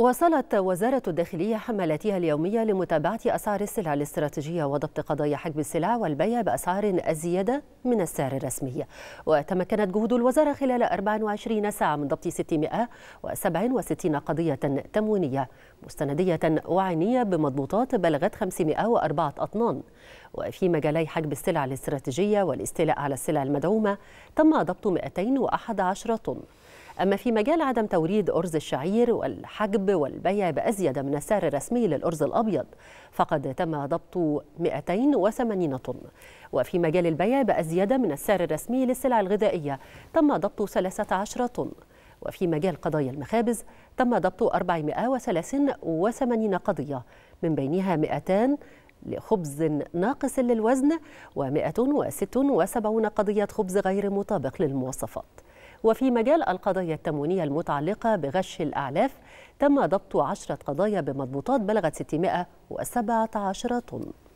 واصلت وزارة الداخلية حملاتها اليومية لمتابعة أسعار السلع الاستراتيجية وضبط قضايا حجب السلع والبيع بأسعار أزيادة من السعر الرسمي وتمكنت جهود الوزارة خلال 24 ساعة من ضبط 667 قضية تموينية مستندية وعينية بمضبوطات بلغت 504 أطنان وفي مجالي حجب السلع الاستراتيجية والاستيلاء على السلع المدعومة تم ضبط 211 طن أما في مجال عدم توريد أرز الشعير والحجب والبيع بأزيد من السعر الرسمي للأرز الأبيض فقد تم ضبط 280 طن وفي مجال البيع بأزيد من السعر الرسمي للسلع الغذائية تم ضبط 13 طن وفي مجال قضايا المخابز تم ضبط 483 قضية من بينها 200 لخبز ناقص للوزن و176 قضية خبز غير مطابق للمواصفات وفي مجال القضايا التموينية المتعلقة بغش الأعلاف تم ضبط عشرة قضايا بمضبوطات بلغت 617 طن